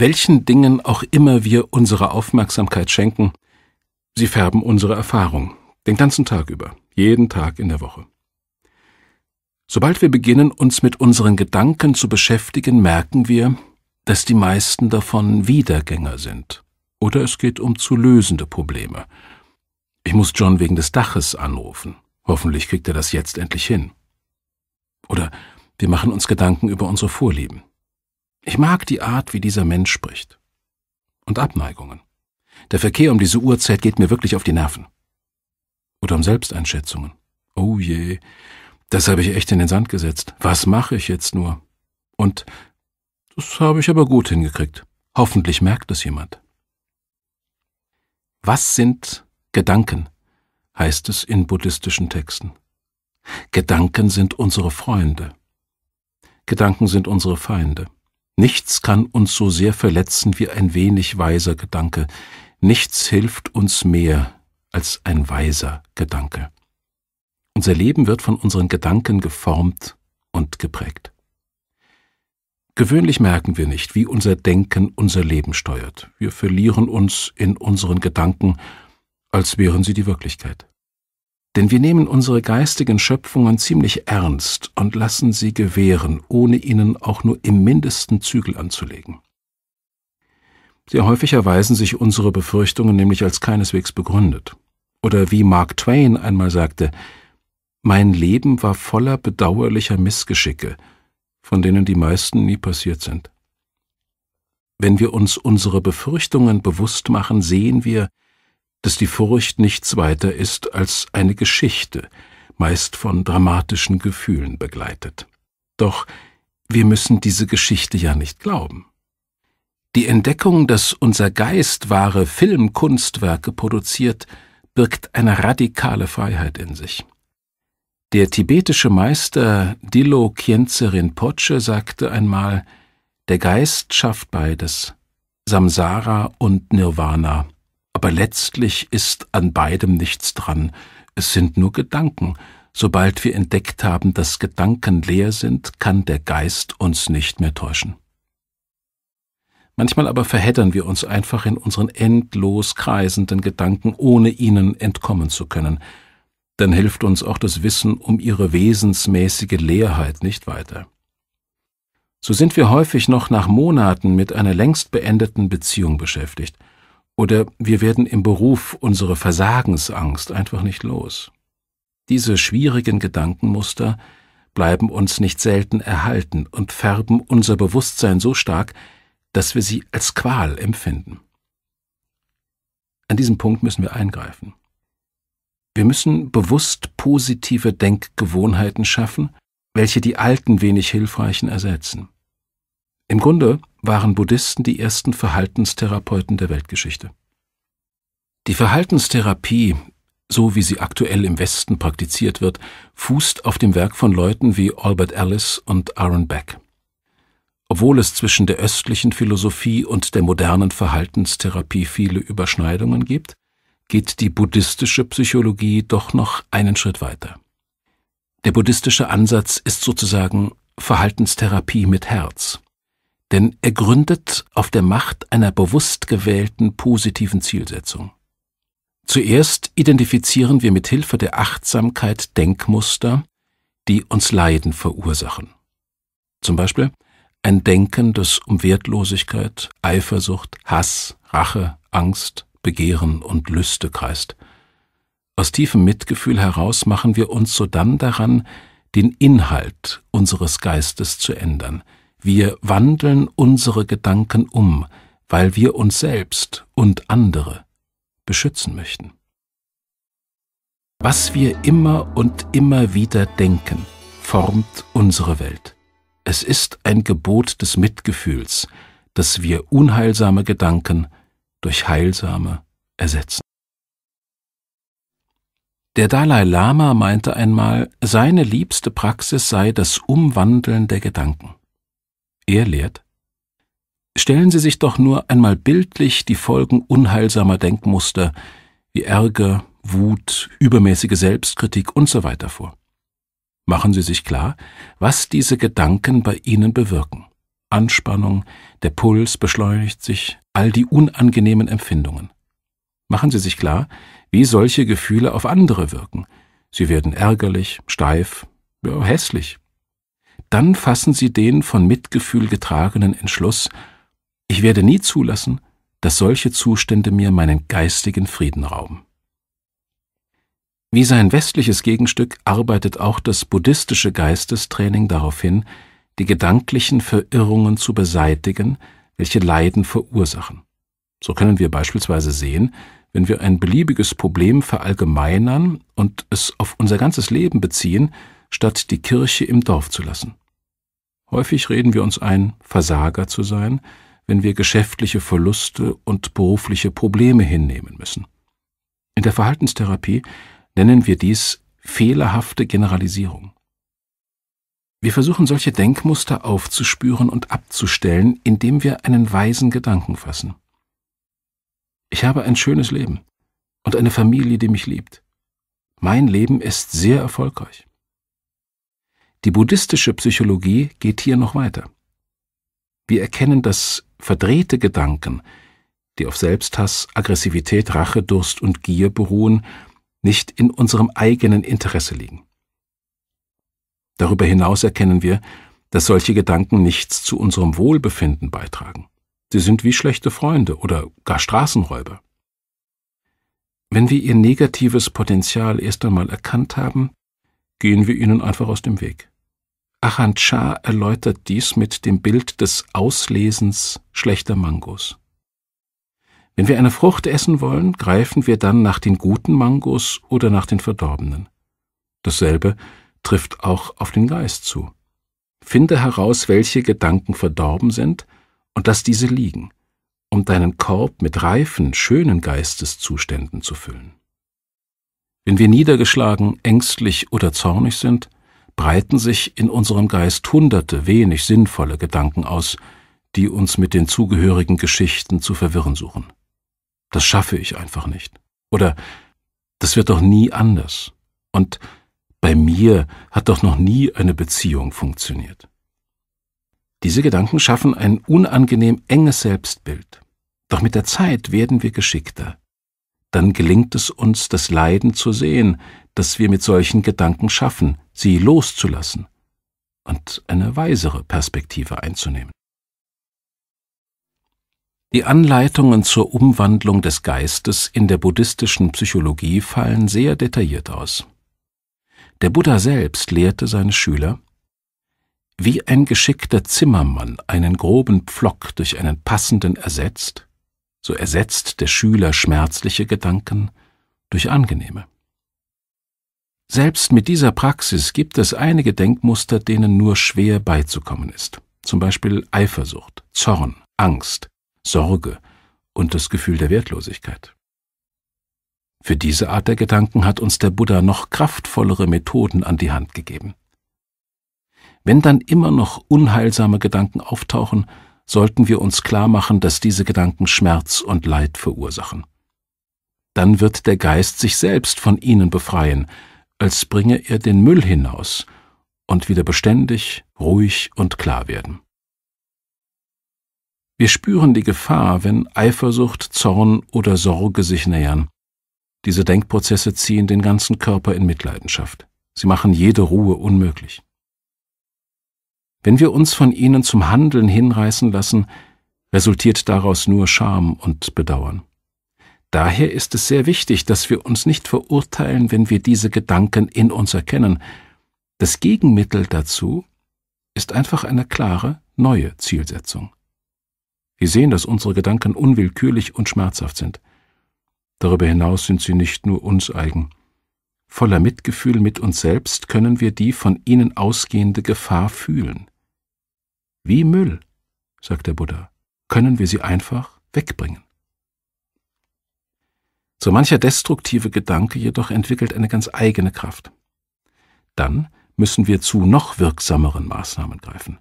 welchen Dingen auch immer wir unsere Aufmerksamkeit schenken, sie färben unsere Erfahrung, den ganzen Tag über, jeden Tag in der Woche. Sobald wir beginnen, uns mit unseren Gedanken zu beschäftigen, merken wir, dass die meisten davon Wiedergänger sind. Oder es geht um zu lösende Probleme. Ich muss John wegen des Daches anrufen. Hoffentlich kriegt er das jetzt endlich hin. Oder wir machen uns Gedanken über unsere Vorlieben. Ich mag die Art, wie dieser Mensch spricht. Und Abneigungen. Der Verkehr um diese Uhrzeit geht mir wirklich auf die Nerven. Oder um Selbsteinschätzungen. Oh je, das habe ich echt in den Sand gesetzt. Was mache ich jetzt nur? Und das habe ich aber gut hingekriegt. Hoffentlich merkt es jemand. Was sind Gedanken? heißt es in buddhistischen Texten. Gedanken sind unsere Freunde. Gedanken sind unsere Feinde. Nichts kann uns so sehr verletzen wie ein wenig weiser Gedanke, nichts hilft uns mehr als ein weiser Gedanke. Unser Leben wird von unseren Gedanken geformt und geprägt. Gewöhnlich merken wir nicht, wie unser Denken unser Leben steuert. Wir verlieren uns in unseren Gedanken, als wären sie die Wirklichkeit denn wir nehmen unsere geistigen Schöpfungen ziemlich ernst und lassen sie gewähren, ohne ihnen auch nur im mindesten Zügel anzulegen. Sehr häufig erweisen sich unsere Befürchtungen nämlich als keineswegs begründet. Oder wie Mark Twain einmal sagte, mein Leben war voller bedauerlicher Missgeschicke, von denen die meisten nie passiert sind. Wenn wir uns unsere Befürchtungen bewusst machen, sehen wir, dass die Furcht nichts weiter ist als eine Geschichte, meist von dramatischen Gefühlen begleitet. Doch wir müssen diese Geschichte ja nicht glauben. Die Entdeckung, dass unser Geist wahre Filmkunstwerke produziert, birgt eine radikale Freiheit in sich. Der tibetische Meister Dilo Khyentse Rinpoche sagte einmal, der Geist schafft beides, Samsara und Nirvana, aber letztlich ist an beidem nichts dran, es sind nur Gedanken. Sobald wir entdeckt haben, dass Gedanken leer sind, kann der Geist uns nicht mehr täuschen. Manchmal aber verheddern wir uns einfach in unseren endlos kreisenden Gedanken, ohne ihnen entkommen zu können. Dann hilft uns auch das Wissen um ihre wesensmäßige Leerheit nicht weiter. So sind wir häufig noch nach Monaten mit einer längst beendeten Beziehung beschäftigt – oder wir werden im Beruf unsere Versagensangst einfach nicht los. Diese schwierigen Gedankenmuster bleiben uns nicht selten erhalten und färben unser Bewusstsein so stark, dass wir sie als Qual empfinden. An diesem Punkt müssen wir eingreifen. Wir müssen bewusst positive Denkgewohnheiten schaffen, welche die alten wenig hilfreichen ersetzen. Im Grunde waren Buddhisten die ersten Verhaltenstherapeuten der Weltgeschichte. Die Verhaltenstherapie, so wie sie aktuell im Westen praktiziert wird, fußt auf dem Werk von Leuten wie Albert Ellis und Aaron Beck. Obwohl es zwischen der östlichen Philosophie und der modernen Verhaltenstherapie viele Überschneidungen gibt, geht die buddhistische Psychologie doch noch einen Schritt weiter. Der buddhistische Ansatz ist sozusagen Verhaltenstherapie mit Herz denn er gründet auf der Macht einer bewusst gewählten positiven Zielsetzung. Zuerst identifizieren wir mit Hilfe der Achtsamkeit Denkmuster, die uns Leiden verursachen. Zum Beispiel ein Denken, das um Wertlosigkeit, Eifersucht, Hass, Rache, Angst, Begehren und Lüste kreist. Aus tiefem Mitgefühl heraus machen wir uns sodann daran, den Inhalt unseres Geistes zu ändern – wir wandeln unsere Gedanken um, weil wir uns selbst und andere beschützen möchten. Was wir immer und immer wieder denken, formt unsere Welt. Es ist ein Gebot des Mitgefühls, dass wir unheilsame Gedanken durch heilsame ersetzen. Der Dalai Lama meinte einmal, seine liebste Praxis sei das Umwandeln der Gedanken. Er lehrt, Stellen Sie sich doch nur einmal bildlich die Folgen unheilsamer Denkmuster wie Ärger, Wut, übermäßige Selbstkritik usw. So vor. Machen Sie sich klar, was diese Gedanken bei Ihnen bewirken. Anspannung, der Puls beschleunigt sich, all die unangenehmen Empfindungen. Machen Sie sich klar, wie solche Gefühle auf andere wirken. Sie werden ärgerlich, steif, ja, hässlich, dann fassen sie den von Mitgefühl getragenen Entschluss, ich werde nie zulassen, dass solche Zustände mir meinen geistigen Frieden rauben. Wie sein westliches Gegenstück arbeitet auch das buddhistische Geistestraining darauf hin, die gedanklichen Verirrungen zu beseitigen, welche Leiden verursachen. So können wir beispielsweise sehen, wenn wir ein beliebiges Problem verallgemeinern und es auf unser ganzes Leben beziehen, statt die Kirche im Dorf zu lassen. Häufig reden wir uns ein, Versager zu sein, wenn wir geschäftliche Verluste und berufliche Probleme hinnehmen müssen. In der Verhaltenstherapie nennen wir dies fehlerhafte Generalisierung. Wir versuchen solche Denkmuster aufzuspüren und abzustellen, indem wir einen weisen Gedanken fassen. Ich habe ein schönes Leben und eine Familie, die mich liebt. Mein Leben ist sehr erfolgreich. Die buddhistische Psychologie geht hier noch weiter. Wir erkennen, dass verdrehte Gedanken, die auf Selbsthass, Aggressivität, Rache, Durst und Gier beruhen, nicht in unserem eigenen Interesse liegen. Darüber hinaus erkennen wir, dass solche Gedanken nichts zu unserem Wohlbefinden beitragen. Sie sind wie schlechte Freunde oder gar Straßenräuber. Wenn wir ihr negatives Potenzial erst einmal erkannt haben, gehen wir ihnen einfach aus dem Weg. Ahand Shah erläutert dies mit dem Bild des Auslesens schlechter Mangos. Wenn wir eine Frucht essen wollen, greifen wir dann nach den guten Mangos oder nach den verdorbenen. Dasselbe trifft auch auf den Geist zu. Finde heraus, welche Gedanken verdorben sind und lass diese liegen, um deinen Korb mit reifen, schönen Geisteszuständen zu füllen. Wenn wir niedergeschlagen, ängstlich oder zornig sind, breiten sich in unserem Geist hunderte wenig sinnvolle Gedanken aus, die uns mit den zugehörigen Geschichten zu verwirren suchen. Das schaffe ich einfach nicht. Oder das wird doch nie anders. Und bei mir hat doch noch nie eine Beziehung funktioniert. Diese Gedanken schaffen ein unangenehm enges Selbstbild. Doch mit der Zeit werden wir geschickter dann gelingt es uns, das Leiden zu sehen, das wir mit solchen Gedanken schaffen, sie loszulassen und eine weisere Perspektive einzunehmen. Die Anleitungen zur Umwandlung des Geistes in der buddhistischen Psychologie fallen sehr detailliert aus. Der Buddha selbst lehrte seine Schüler, wie ein geschickter Zimmermann einen groben Pflock durch einen passenden ersetzt, so ersetzt der Schüler schmerzliche Gedanken durch angenehme. Selbst mit dieser Praxis gibt es einige Denkmuster, denen nur schwer beizukommen ist, zum Beispiel Eifersucht, Zorn, Angst, Sorge und das Gefühl der Wertlosigkeit. Für diese Art der Gedanken hat uns der Buddha noch kraftvollere Methoden an die Hand gegeben. Wenn dann immer noch unheilsame Gedanken auftauchen, sollten wir uns klar machen, dass diese Gedanken Schmerz und Leid verursachen. Dann wird der Geist sich selbst von ihnen befreien, als bringe er den Müll hinaus und wieder beständig, ruhig und klar werden. Wir spüren die Gefahr, wenn Eifersucht, Zorn oder Sorge sich nähern. Diese Denkprozesse ziehen den ganzen Körper in Mitleidenschaft. Sie machen jede Ruhe unmöglich. Wenn wir uns von ihnen zum Handeln hinreißen lassen, resultiert daraus nur Scham und Bedauern. Daher ist es sehr wichtig, dass wir uns nicht verurteilen, wenn wir diese Gedanken in uns erkennen. Das Gegenmittel dazu ist einfach eine klare, neue Zielsetzung. Wir sehen, dass unsere Gedanken unwillkürlich und schmerzhaft sind. Darüber hinaus sind sie nicht nur uns eigen. Voller Mitgefühl mit uns selbst können wir die von ihnen ausgehende Gefahr fühlen. Wie Müll, sagt der Buddha, können wir sie einfach wegbringen. So mancher destruktive Gedanke jedoch entwickelt eine ganz eigene Kraft. Dann müssen wir zu noch wirksameren Maßnahmen greifen.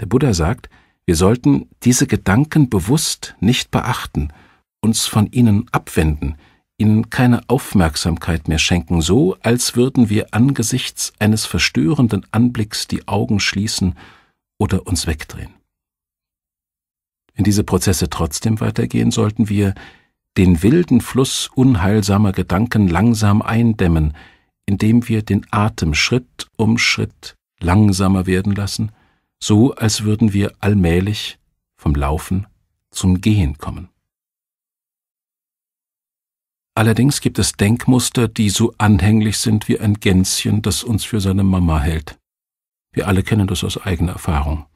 Der Buddha sagt, wir sollten diese Gedanken bewusst nicht beachten, uns von ihnen abwenden, ihnen keine Aufmerksamkeit mehr schenken, so als würden wir angesichts eines verstörenden Anblicks die Augen schließen oder uns wegdrehen. Wenn diese Prozesse trotzdem weitergehen, sollten wir den wilden Fluss unheilsamer Gedanken langsam eindämmen, indem wir den Atem Schritt um Schritt langsamer werden lassen, so als würden wir allmählich vom Laufen zum Gehen kommen. Allerdings gibt es Denkmuster, die so anhänglich sind wie ein Gänschen, das uns für seine Mama hält. Wir alle kennen das aus eigener Erfahrung.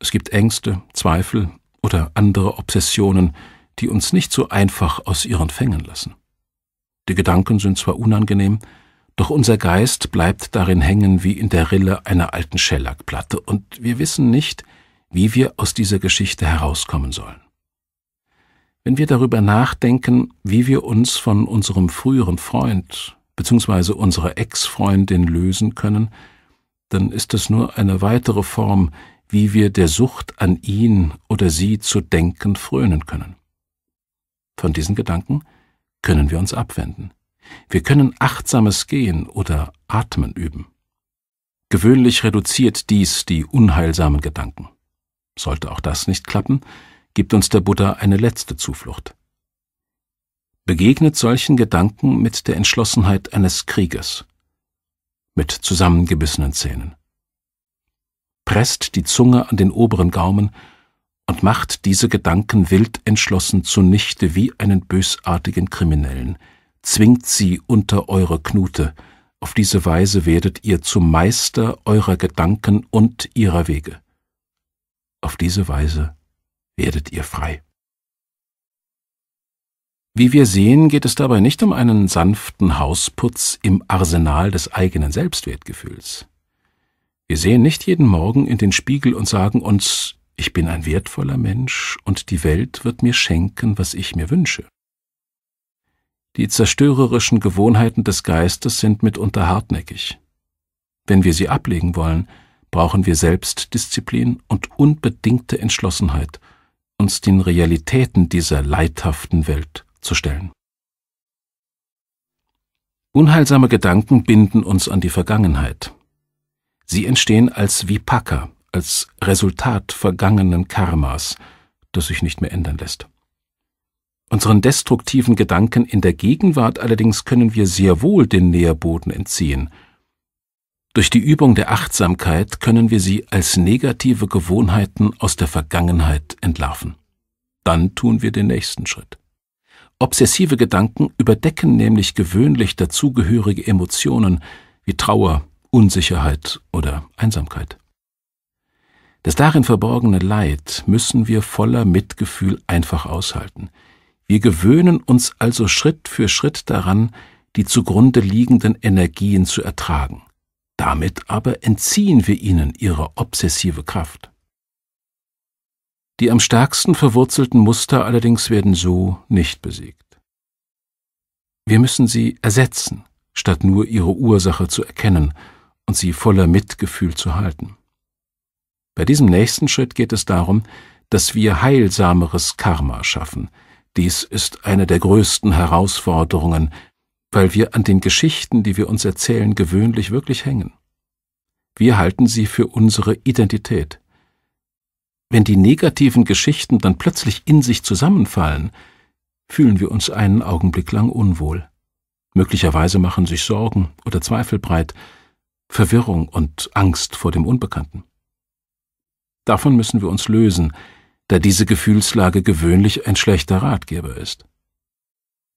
Es gibt Ängste, Zweifel oder andere Obsessionen, die uns nicht so einfach aus ihren Fängen lassen. Die Gedanken sind zwar unangenehm, doch unser Geist bleibt darin hängen wie in der Rille einer alten Schellackplatte, und wir wissen nicht, wie wir aus dieser Geschichte herauskommen sollen. Wenn wir darüber nachdenken, wie wir uns von unserem früheren Freund bzw. unserer Ex-Freundin lösen können, dann ist es nur eine weitere Form, wie wir der Sucht an ihn oder sie zu denken frönen können. Von diesen Gedanken können wir uns abwenden. Wir können achtsames Gehen oder Atmen üben. Gewöhnlich reduziert dies die unheilsamen Gedanken. Sollte auch das nicht klappen, gibt uns der Buddha eine letzte Zuflucht. Begegnet solchen Gedanken mit der Entschlossenheit eines Krieges mit zusammengebissenen Zähnen. Presst die Zunge an den oberen Gaumen und macht diese Gedanken wild entschlossen zunichte wie einen bösartigen Kriminellen, zwingt sie unter eure Knute, auf diese Weise werdet ihr zum Meister eurer Gedanken und ihrer Wege. Auf diese Weise werdet ihr frei. Wie wir sehen, geht es dabei nicht um einen sanften Hausputz im Arsenal des eigenen Selbstwertgefühls. Wir sehen nicht jeden Morgen in den Spiegel und sagen uns, ich bin ein wertvoller Mensch und die Welt wird mir schenken, was ich mir wünsche. Die zerstörerischen Gewohnheiten des Geistes sind mitunter hartnäckig. Wenn wir sie ablegen wollen, brauchen wir Selbstdisziplin und unbedingte Entschlossenheit, uns den Realitäten dieser leidhaften Welt zu stellen. Unheilsame Gedanken binden uns an die Vergangenheit. Sie entstehen als Vipaka, als Resultat vergangenen Karmas, das sich nicht mehr ändern lässt. Unseren destruktiven Gedanken in der Gegenwart allerdings können wir sehr wohl den Nährboden entziehen. Durch die Übung der Achtsamkeit können wir sie als negative Gewohnheiten aus der Vergangenheit entlarven. Dann tun wir den nächsten Schritt. Obsessive Gedanken überdecken nämlich gewöhnlich dazugehörige Emotionen wie Trauer, Unsicherheit oder Einsamkeit. Das darin verborgene Leid müssen wir voller Mitgefühl einfach aushalten. Wir gewöhnen uns also Schritt für Schritt daran, die zugrunde liegenden Energien zu ertragen. Damit aber entziehen wir ihnen ihre obsessive Kraft. Die am stärksten verwurzelten Muster allerdings werden so nicht besiegt. Wir müssen sie ersetzen, statt nur ihre Ursache zu erkennen und sie voller Mitgefühl zu halten. Bei diesem nächsten Schritt geht es darum, dass wir heilsameres Karma schaffen. Dies ist eine der größten Herausforderungen, weil wir an den Geschichten, die wir uns erzählen, gewöhnlich wirklich hängen. Wir halten sie für unsere Identität. Wenn die negativen Geschichten dann plötzlich in sich zusammenfallen, fühlen wir uns einen Augenblick lang unwohl. Möglicherweise machen sich Sorgen oder Zweifel breit, Verwirrung und Angst vor dem Unbekannten. Davon müssen wir uns lösen, da diese Gefühlslage gewöhnlich ein schlechter Ratgeber ist.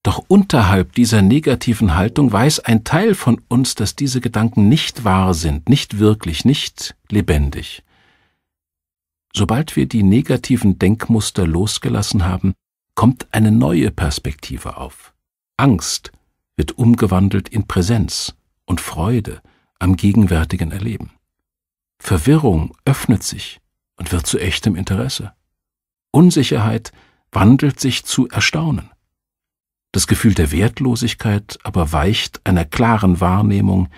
Doch unterhalb dieser negativen Haltung weiß ein Teil von uns, dass diese Gedanken nicht wahr sind, nicht wirklich, nicht lebendig. Sobald wir die negativen Denkmuster losgelassen haben, kommt eine neue Perspektive auf. Angst wird umgewandelt in Präsenz und Freude am gegenwärtigen Erleben. Verwirrung öffnet sich und wird zu echtem Interesse. Unsicherheit wandelt sich zu Erstaunen. Das Gefühl der Wertlosigkeit aber weicht einer klaren Wahrnehmung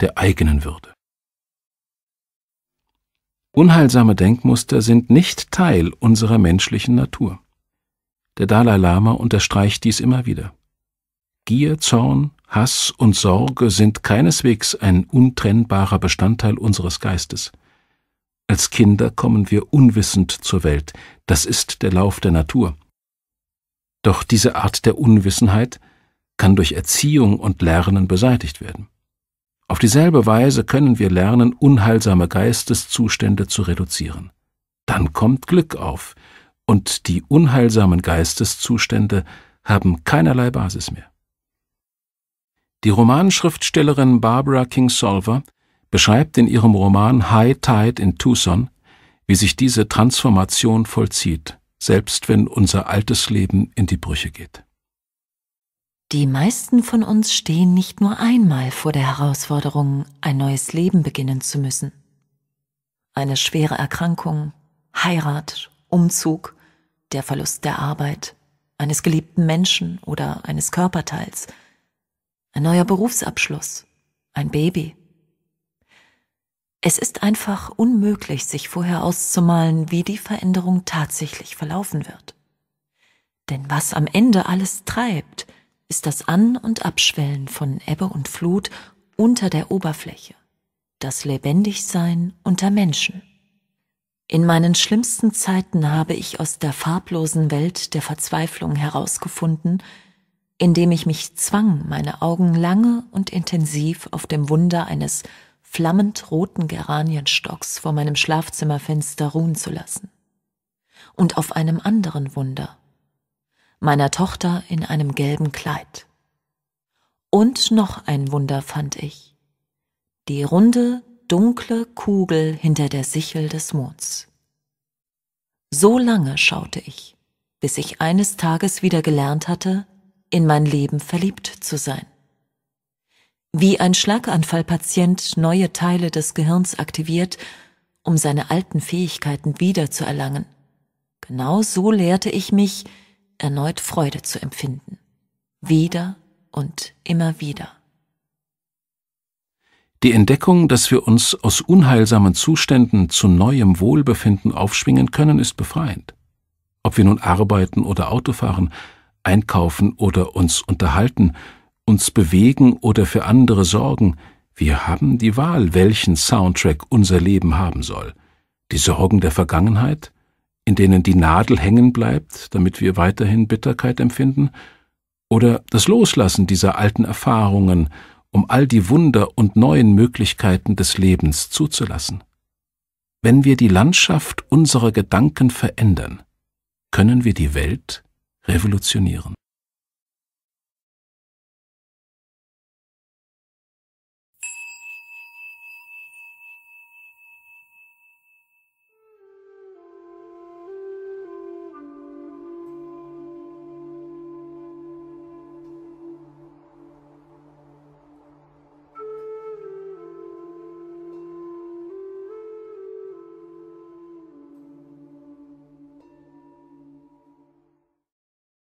der eigenen Würde. Unheilsame Denkmuster sind nicht Teil unserer menschlichen Natur. Der Dalai Lama unterstreicht dies immer wieder. Gier, Zorn, Hass und Sorge sind keineswegs ein untrennbarer Bestandteil unseres Geistes. Als Kinder kommen wir unwissend zur Welt, das ist der Lauf der Natur. Doch diese Art der Unwissenheit kann durch Erziehung und Lernen beseitigt werden. Auf dieselbe Weise können wir lernen, unheilsame Geisteszustände zu reduzieren. Dann kommt Glück auf, und die unheilsamen Geisteszustände haben keinerlei Basis mehr. Die Romanschriftstellerin Barbara Kingsolver beschreibt in ihrem Roman High Tide in Tucson, wie sich diese Transformation vollzieht, selbst wenn unser altes Leben in die Brüche geht. Die meisten von uns stehen nicht nur einmal vor der Herausforderung, ein neues Leben beginnen zu müssen. Eine schwere Erkrankung, Heirat, Umzug, der Verlust der Arbeit, eines geliebten Menschen oder eines Körperteils, ein neuer Berufsabschluss, ein Baby. Es ist einfach unmöglich, sich vorher auszumalen, wie die Veränderung tatsächlich verlaufen wird. Denn was am Ende alles treibt, ist das An- und Abschwellen von Ebbe und Flut unter der Oberfläche, das Lebendigsein unter Menschen. In meinen schlimmsten Zeiten habe ich aus der farblosen Welt der Verzweiflung herausgefunden, indem ich mich zwang, meine Augen lange und intensiv auf dem Wunder eines flammend roten Geranienstocks vor meinem Schlafzimmerfenster ruhen zu lassen und auf einem anderen Wunder, meiner Tochter in einem gelben Kleid. Und noch ein Wunder fand ich. Die runde, dunkle Kugel hinter der Sichel des Monds. So lange schaute ich, bis ich eines Tages wieder gelernt hatte, in mein Leben verliebt zu sein. Wie ein Schlaganfallpatient neue Teile des Gehirns aktiviert, um seine alten Fähigkeiten wiederzuerlangen. Genau so lehrte ich mich, erneut Freude zu empfinden. Wieder und immer wieder. Die Entdeckung, dass wir uns aus unheilsamen Zuständen zu neuem Wohlbefinden aufschwingen können, ist befreiend. Ob wir nun arbeiten oder Auto fahren, einkaufen oder uns unterhalten, uns bewegen oder für andere sorgen, wir haben die Wahl, welchen Soundtrack unser Leben haben soll. Die Sorgen der Vergangenheit in denen die Nadel hängen bleibt, damit wir weiterhin Bitterkeit empfinden, oder das Loslassen dieser alten Erfahrungen, um all die Wunder und neuen Möglichkeiten des Lebens zuzulassen. Wenn wir die Landschaft unserer Gedanken verändern, können wir die Welt revolutionieren.